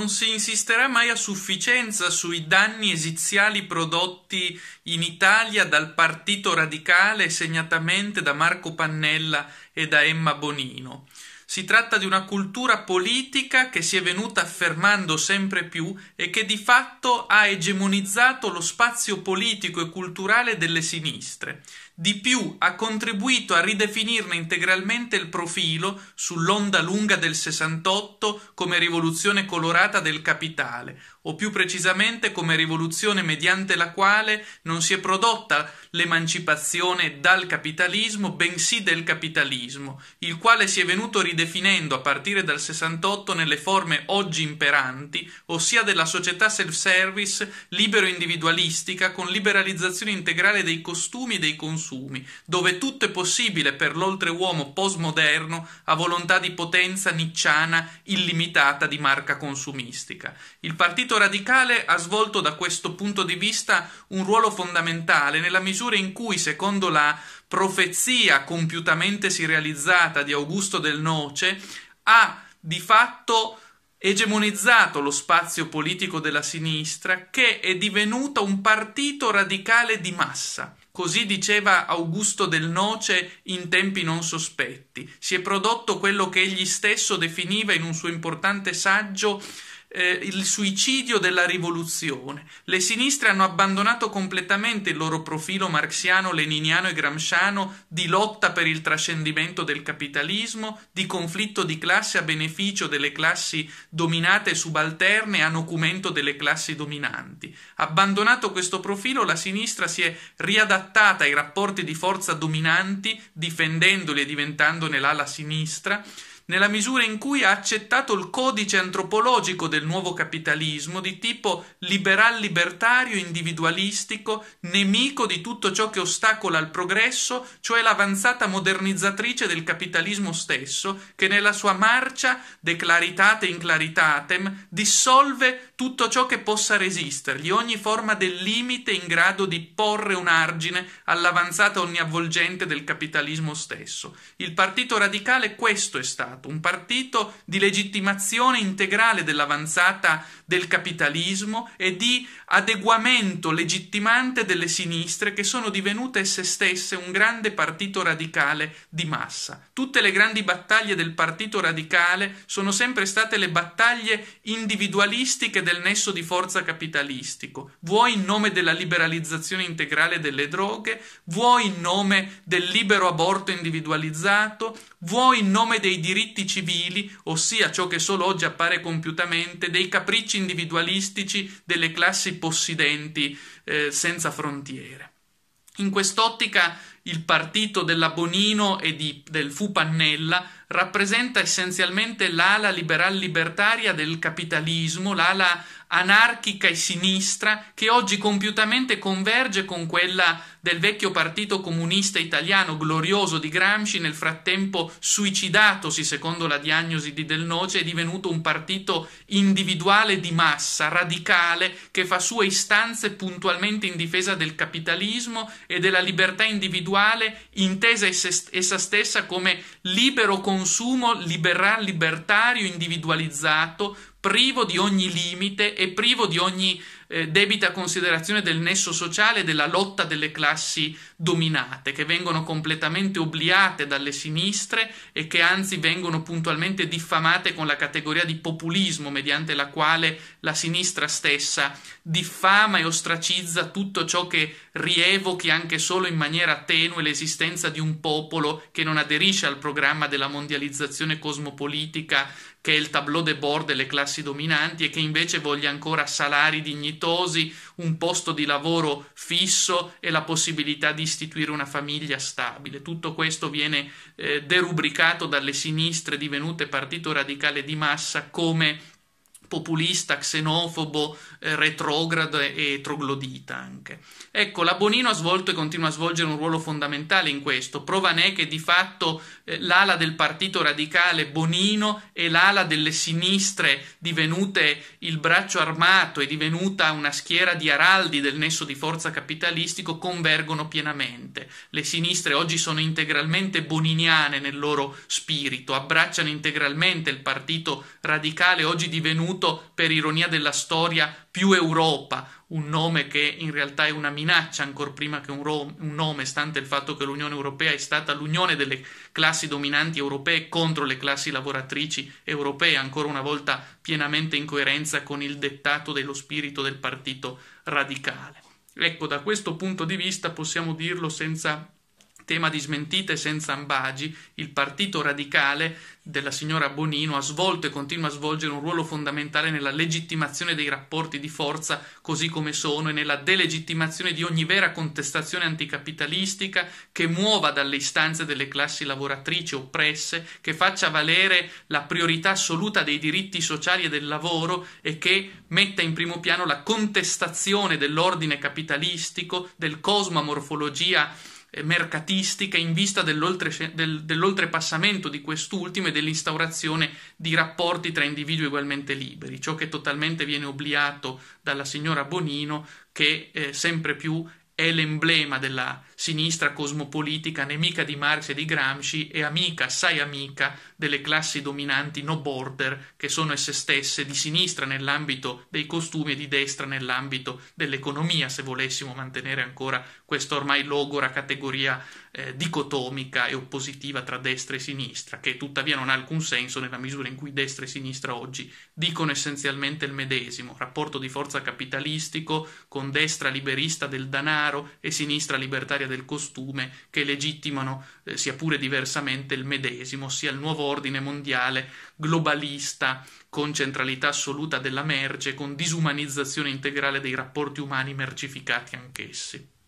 non si insisterà mai a sufficienza sui danni esiziali prodotti in Italia dal Partito Radicale, segnatamente da Marco Pannella e da Emma Bonino. Si tratta di una cultura politica che si è venuta affermando sempre più e che di fatto ha egemonizzato lo spazio politico e culturale delle sinistre. Di più ha contribuito a ridefinirne integralmente il profilo sull'onda lunga del 68 come rivoluzione colorata del capitale, o più precisamente come rivoluzione mediante la quale non si è prodotta l'emancipazione dal capitalismo, bensì del capitalismo, il quale si è venuto ridefinito ridefinendo a partire dal 68 nelle forme oggi imperanti, ossia della società self-service libero-individualistica con liberalizzazione integrale dei costumi e dei consumi, dove tutto è possibile per l'oltreuomo postmoderno a volontà di potenza nicciana illimitata di marca consumistica. Il Partito Radicale ha svolto da questo punto di vista un ruolo fondamentale nella misura in cui, secondo la profezia compiutamente si realizzata di Augusto del Noce ha di fatto egemonizzato lo spazio politico della sinistra che è divenuta un partito radicale di massa. Così diceva Augusto del Noce in tempi non sospetti. Si è prodotto quello che egli stesso definiva in un suo importante saggio eh, il suicidio della rivoluzione. Le sinistre hanno abbandonato completamente il loro profilo marxiano, leniniano e gramsciano di lotta per il trascendimento del capitalismo, di conflitto di classe a beneficio delle classi dominate e subalterne a nocumento delle classi dominanti. Abbandonato questo profilo, la sinistra si è riadattata ai rapporti di forza dominanti, difendendoli e diventandone l'ala sinistra, nella misura in cui ha accettato il codice antropologico del nuovo capitalismo di tipo liberal-libertario individualistico, nemico di tutto ciò che ostacola il progresso, cioè l'avanzata modernizzatrice del capitalismo stesso, che nella sua marcia, declaritate in claritatem, dissolve tutto ciò che possa resistergli, ogni forma del limite in grado di porre un argine all'avanzata onniavvolgente del capitalismo stesso. Il Partito Radicale questo è stato fatto, un partito di legittimazione integrale dell'avanzata del capitalismo e di adeguamento legittimante delle sinistre che sono divenute esse stesse un grande partito radicale di massa. Tutte le grandi battaglie del partito radicale sono sempre state le battaglie individualistiche del nesso di forza capitalistico, vuoi in nome della liberalizzazione integrale delle droghe, vuoi in nome del libero aborto individualizzato, vuoi in nome dei diritti diritti civili, ossia ciò che solo oggi appare compiutamente, dei capricci individualistici delle classi possidenti eh, senza frontiere. In quest'ottica il partito della Bonino e di, del Fu Pannella rappresenta essenzialmente l'ala liberal libertaria del capitalismo, l'ala anarchica e sinistra che oggi compiutamente converge con quella del vecchio partito comunista italiano glorioso di Gramsci, nel frattempo suicidatosi secondo la diagnosi di Del Noce, è divenuto un partito individuale di massa, radicale, che fa sue istanze puntualmente in difesa del capitalismo e della libertà individuale intesa essa stessa come libero con consumo liberal libertario individualizzato privo di ogni limite e privo di ogni eh, debita considerazione del nesso sociale e della lotta delle classi dominate, che vengono completamente obliate dalle sinistre e che anzi vengono puntualmente diffamate con la categoria di populismo, mediante la quale la sinistra stessa diffama e ostracizza tutto ciò che rievochi anche solo in maniera tenue l'esistenza di un popolo che non aderisce al programma della mondializzazione cosmopolitica che è il tableau de bord delle classi classi dominanti e che invece voglia ancora salari dignitosi, un posto di lavoro fisso e la possibilità di istituire una famiglia stabile. Tutto questo viene eh, derubricato dalle sinistre divenute partito radicale di massa come populista, xenofobo, eh, retrogrado e, e troglodita anche. Ecco, la Bonino ha svolto e continua a svolgere un ruolo fondamentale in questo. Prova ne è che di fatto eh, l'ala del partito radicale Bonino e l'ala delle sinistre divenute il braccio armato e divenuta una schiera di araldi del nesso di forza capitalistico convergono pienamente. Le sinistre oggi sono integralmente boniniane nel loro spirito, abbracciano integralmente il partito radicale oggi divenuto ottenuto per ironia della storia più Europa, un nome che in realtà è una minaccia ancora prima che un, ro- un nome, stante il fatto che l'Unione Europea è stata l'unione delle classi dominanti europee contro le classi lavoratrici europee, ancora una volta pienamente in coerenza con il dettato dello spirito del partito radicale. Ecco, da questo punto di vista possiamo dirlo senza tema di smentite senza ambagi, il partito radicale della signora Bonino ha svolto e continua a svolgere un ruolo fondamentale nella legittimazione dei rapporti di forza così come sono e nella delegittimazione di ogni vera contestazione anticapitalistica che muova dalle istanze delle classi lavoratrici oppresse, che faccia valere la priorità assoluta dei diritti sociali e del lavoro e che metta in primo piano la contestazione dell'ordine capitalistico, del cosmo morfologia eh, mercatistica in vista dell'oltre, del, dell'oltrepassamento di quest'ultimo e dell'instaurazione di rapporti tra individui ugualmente liberi, ciò che totalmente viene obliato dalla signora Bonino che eh, sempre più è l'emblema della sinistra cosmopolitica, nemica di Marx e di Gramsci e amica, assai amica, delle classi dominanti no border che sono esse stesse di sinistra nell'ambito dei costumi e di destra nell'ambito dell'economia, se volessimo mantenere ancora questa ormai logora categoria eh, dicotomica e oppositiva tra destra e sinistra, che tuttavia non ha alcun senso nella misura in cui destra e sinistra oggi dicono essenzialmente il medesimo, rapporto di forza capitalistico con destra liberista del danaro e sinistra libertaria del costume che legittimano, eh, sia pure diversamente, il medesimo, ossia il nuovo ordine mondiale globalista con centralità assoluta della merce, con disumanizzazione integrale dei rapporti umani mercificati anch'essi.